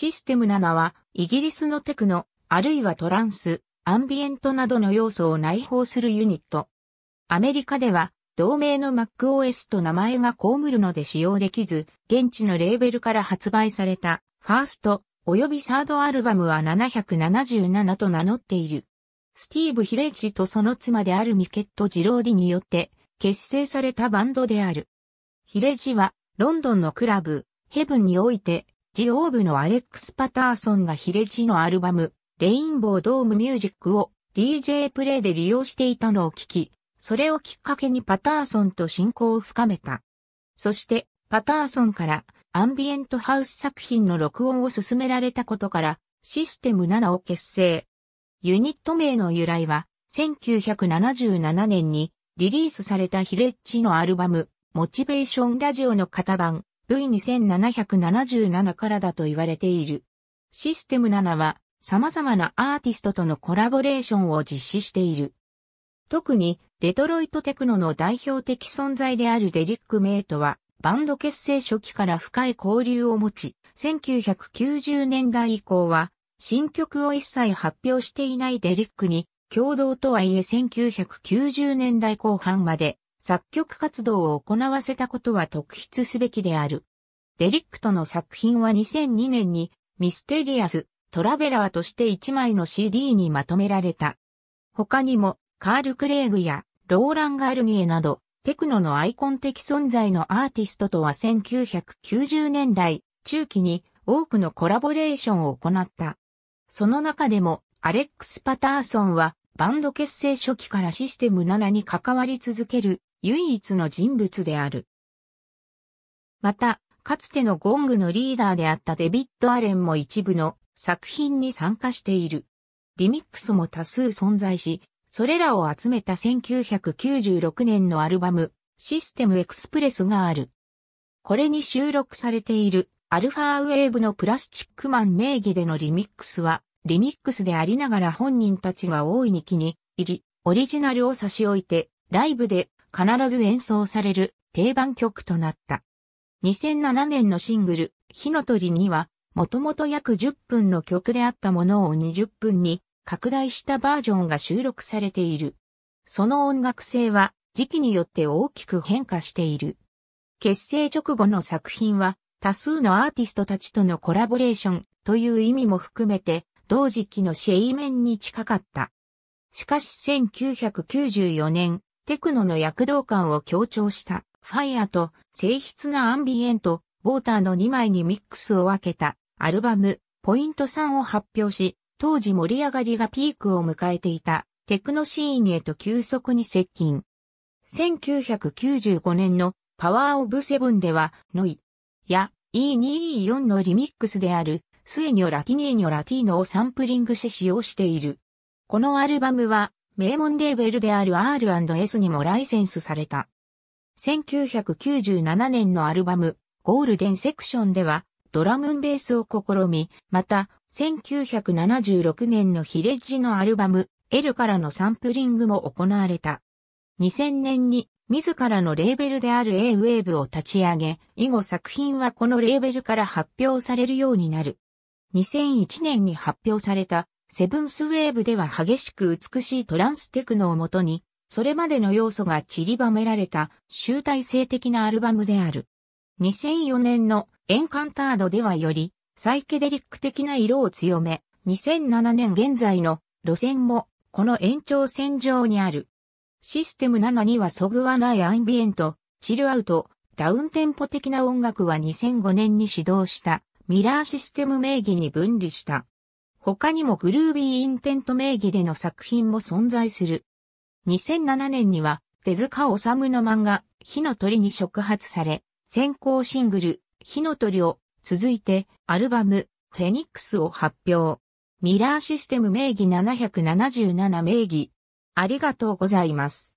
システム7は、イギリスのテクノ、あるいはトランス、アンビエントなどの要素を内包するユニット。アメリカでは、同名の MacOS と名前が被るので使用できず、現地のレーベルから発売された、ファースト、及びサードアルバムは777と名乗っている。スティーブ・ヒレッジとその妻であるミケット・ジローディによって結成されたバンドである。ヒレジはロンドンのクラブ、ヘブンにおいてジオーブのアレックス・パターソンがヒレジのアルバム、レインボードームミュージックを DJ プレイで利用していたのを聞き、それをきっかけにパターソンと親交を深めた。そして、パターソンからアンビエントハウス作品の録音を勧められたことから、システム7を結成。ユニット名の由来は、1977年にリリースされたヒレッジのアルバム、モチベーションラジオの型番、V2777 からだと言われている。システム7は様々なアーティストとのコラボレーションを実施している。特にデトロイトテクノの代表的存在であるデリック・メイトはバンド結成初期から深い交流を持ち、1990年代以降は新曲を一切発表していないデリックに共同とはいえ1990年代後半まで作曲活動を行わせたことは特筆すべきである。デリックとの作品は2002年にミステリアス・トラベラーとして1枚の CD にまとめられた。他にもカール・クレイグやローラン・ガルニエなどテクノのアイコン的存在のアーティストとは1990年代中期に多くのコラボレーションを行った。その中でもアレックス・パターソンはバンド結成初期からシステム7に関わり続ける唯一の人物である。また、かつてのゴングのリーダーであったデビッド・アレンも一部の作品に参加している。リミックスも多数存在し、それらを集めた1996年のアルバム、システムエクスプレスがある。これに収録されているアルファーウェーブのプラスチックマン名義でのリミックスは、リミックスでありながら本人たちが大いに気に入り、オリジナルを差し置いて、ライブで必ず演奏される定番曲となった。2007年のシングル、火の鳥には、もともと約10分の曲であったものを20分に拡大したバージョンが収録されている。その音楽性は時期によって大きく変化している。結成直後の作品は多数のアーティストたちとのコラボレーションという意味も含めて同時期のシェイメンに近かった。しかし1994年テクノの躍動感を強調したファイアと静筆なアンビエント、ウォーターの2枚にミックスを分けたアルバムポイント3を発表し、当時盛り上がりがピークを迎えていたテクノシーンへと急速に接近。1995年のパワーオブセブンでは、ノイや E2E4 のリミックスであるスエニョラティニーニョラティーノをサンプリングし使用している。このアルバムは名門レーベルである R&S にもライセンスされた。1997年のアルバム、ゴールデンセクションでは、ドラムンベースを試み、また、1976年のヒレッジのアルバム、L からのサンプリングも行われた。2000年に自らのレーベルである A-Wave を立ち上げ、以後作品はこのレーベルから発表されるようになる。2001年に発表されたセブンスウェーブでは激しく美しいトランステクノをもとに、それまでの要素が散りばめられた集大成的なアルバムである。2004年のエンカンタードではよりサイケデリック的な色を強め、2007年現在の路線もこの延長線上にある。システム7にはそぐわないアンビエント、チルアウト、ダウンテンポ的な音楽は2005年に始動したミラーシステム名義に分離した。他にもグルービーインテント名義での作品も存在する。2007年には手塚治虫の漫画、火の鳥に触発され、先行シングル、火の鳥を続いてアルバム、フェニックスを発表。ミラーシステム名義777名義。ありがとうございます。